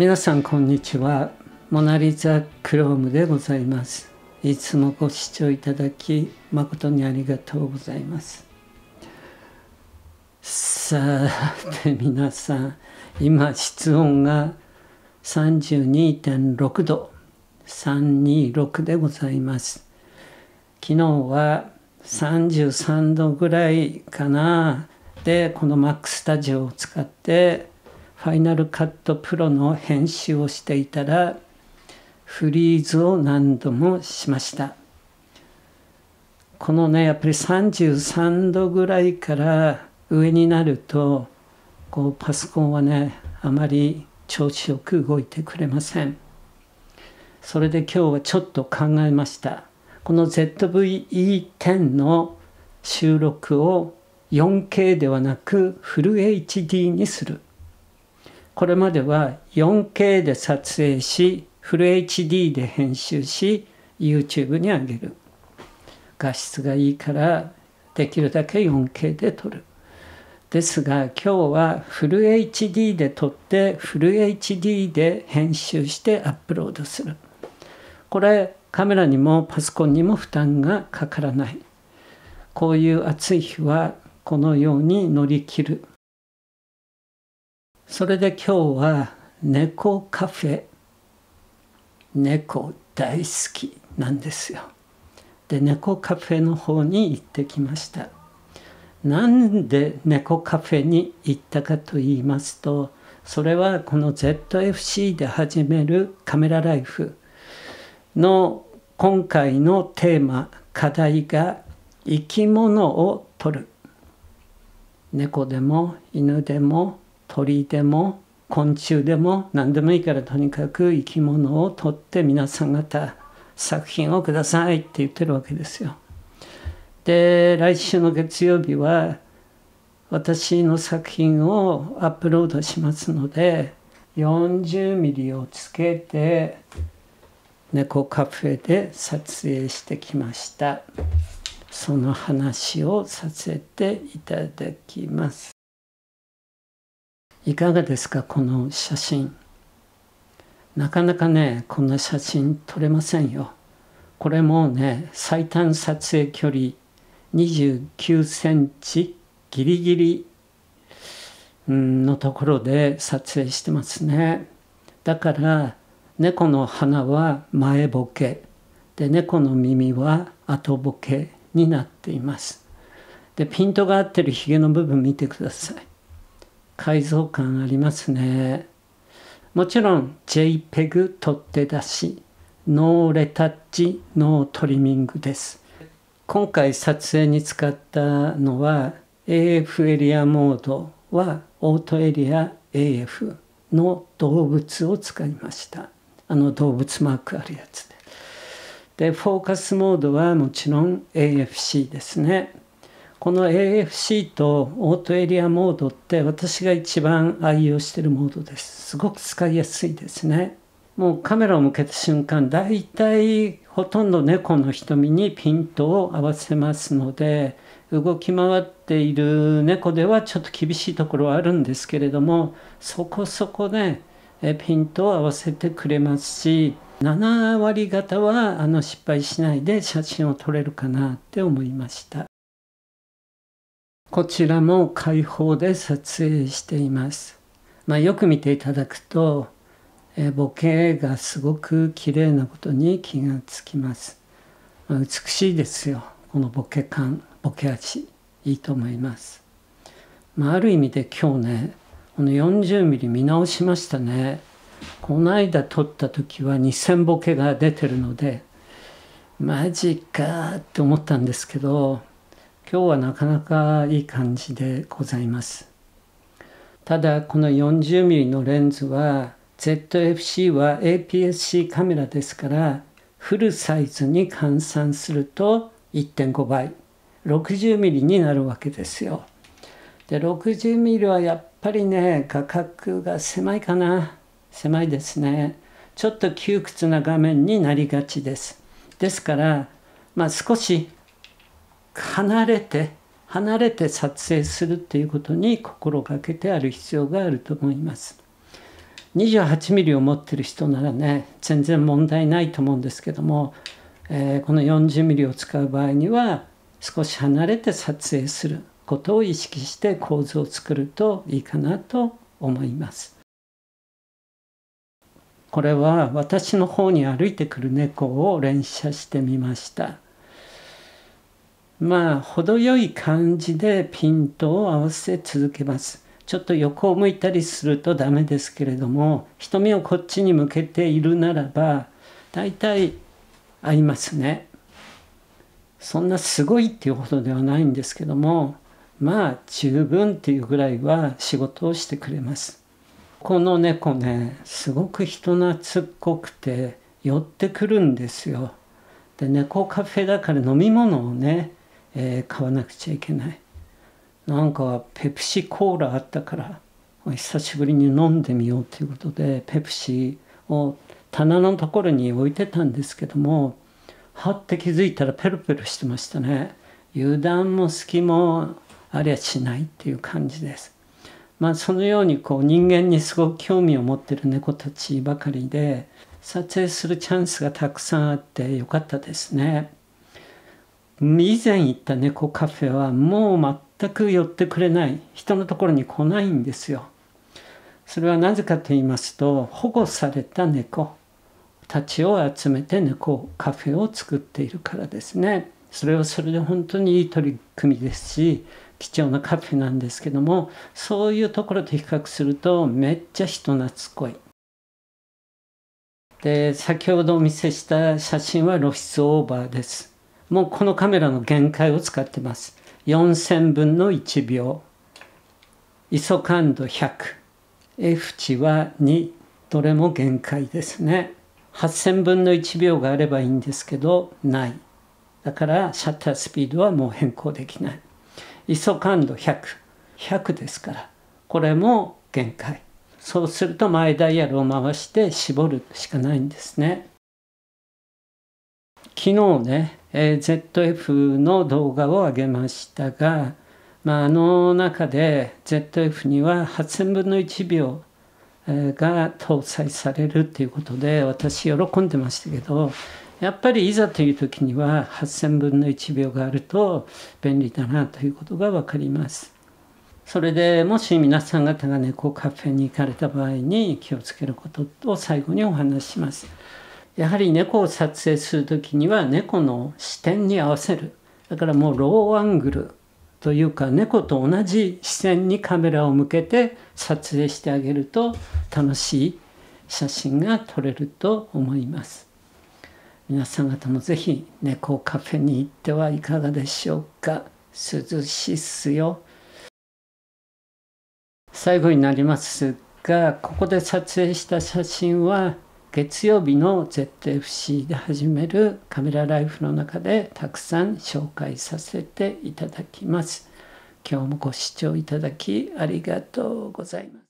皆さんこんにちはモナリザクロームでございますいつもご視聴いただき誠にありがとうございますさて皆さん今室温が32.6度326でございます昨日は33度ぐらいかなでこのマックスタジオを使ってファイナルカットプロの編集をしていたらフリーズを何度もしましたこのねやっぱり33度ぐらいから上になるとこうパソコンはねあまり調子よく動いてくれませんそれで今日はちょっと考えましたこの ZVE10 の収録を 4K ではなくフル HD にするこれまでは 4K で撮影しフル HD で編集し YouTube に上げる画質がいいからできるだけ 4K で撮るですが今日はフル HD で撮ってフル HD で編集してアップロードするこれカメラにもパソコンにも負担がかからないこういう暑い日はこのように乗り切るそれで今日は猫カフェ猫大好きなんですよで猫カフェの方に行ってきましたなんで猫カフェに行ったかと言いますとそれはこの ZFC で始めるカメラライフの今回のテーマ課題が生き物を撮る猫でも犬でも鳥でも昆虫でも何でもいいからとにかく生き物をとって皆さん方作品をくださいって言ってるわけですよ。で来週の月曜日は私の作品をアップロードしますので40ミリをつけて猫カフェで撮影してきましたその話をさせていただきますいかがですかこの写真なかなかねこんな写真撮れませんよこれもね最短撮影距離29センチギリギリのところで撮影してますねだから猫の鼻は前ボケで猫の耳は後ボケになっていますでピントが合ってるひげの部分見てください改造感ありますねもちろん JPEG 取って出しノーレタッチノートリミングです今回撮影に使ったのは AF エリアモードはオートエリア AF の動物を使いましたあの動物マークあるやつででフォーカスモードはもちろん AFC ですねこの AFC とオートエリアモードって私が一番愛用してるモードです。すごく使いやすいですね。もうカメラを向けた瞬間、大体ほとんど猫の瞳にピントを合わせますので、動き回っている猫ではちょっと厳しいところはあるんですけれども、そこそこね、ピントを合わせてくれますし、7割方はあの失敗しないで写真を撮れるかなって思いました。こちらも開放で撮影しています。まあ、よく見ていただくと、えボケがすごく綺麗なことに気がつきます。まあ、美しいですよ。このボケ感、ボケ味、いいと思います。まあ、ある意味で今日ね、この40ミリ見直しましたね。この間撮った時は2000ボケが出てるので、マジかって思ったんですけど、今日はなかなかいい感じでございます。ただこの 40mm のレンズは ZFC は APS-C カメラですからフルサイズに換算すると1.5倍 60mm になるわけですよ。で 60mm はやっぱりね画角が狭いかな狭いですね。ちょっと窮屈な画面になりがちです。ですから、まあ、少し離れて離れて撮影するていうことに心がけてある必要があると思います。28ミリを持ってる人ならね全然問題ないと思うんですけども、えー、この40 m m を使う場合には少し離れて撮影することを意識して構図を作るといいかなと思います。これは私の方に歩いてくる猫を連写してみました。まあ程よい感じでピントを合わせ続けますちょっと横を向いたりするとダメですけれども瞳をこっちに向けているならば大体合いますねそんなすごいっていうほどではないんですけどもまあ十分っていうぐらいは仕事をしてくれますこの猫ねすごく人懐っこくて寄ってくるんですよで猫カフェだから飲み物をねえー、買わなくちゃいけないなんかペプシコーラあったから久しぶりに飲んでみようということでペプシを棚のところに置いてたんですけどもはって気づいたらペロペロしてましたね油断も隙もありゃしないっていう感じですまあそのようにこう人間にすごく興味を持ってる猫たちばかりで撮影するチャンスがたくさんあってよかったですね。以前行った猫カフェはもう全く寄ってくれない人のところに来ないんですよそれはなぜかと言いますと保護された猫たちを集めて猫カフェを作っているからですねそれはそれで本当にいい取り組みですし貴重なカフェなんですけどもそういうところと比較するとめっちゃ人懐っこいで先ほどお見せした写真は露出オーバーですもうこのカメラの限界を使ってます。4000分の1秒。ISO 感度100。F 値は2。どれも限界ですね。8000分の1秒があればいいんですけど、ない。だからシャッタースピードはもう変更できない。ISO 感度100。100ですから。これも限界。そうすると前ダイヤルを回して絞るしかないんですね。昨日ね、えー、ZF の動画を上げましたが、まあ、あの中で ZF には8000分の1秒が搭載されるっていうことで私喜んでましたけどやっぱりいざという時には8,000分の1秒があると便利だなということが分かります。それでもし皆さん方が猫カフェに行かれた場合に気をつけることを最後にお話しします。やはり猫を撮影する時には猫の視点に合わせるだからもうローアングルというか猫と同じ視線にカメラを向けて撮影してあげると楽しい写真が撮れると思います皆さん方も是非猫カフェに行ってはいかがでしょうか涼しいっすよ最後になりますがここで撮影した写真は月曜日の ZFC で始めるカメラライフの中でたくさん紹介させていただきます。今日もご視聴いただきありがとうございます。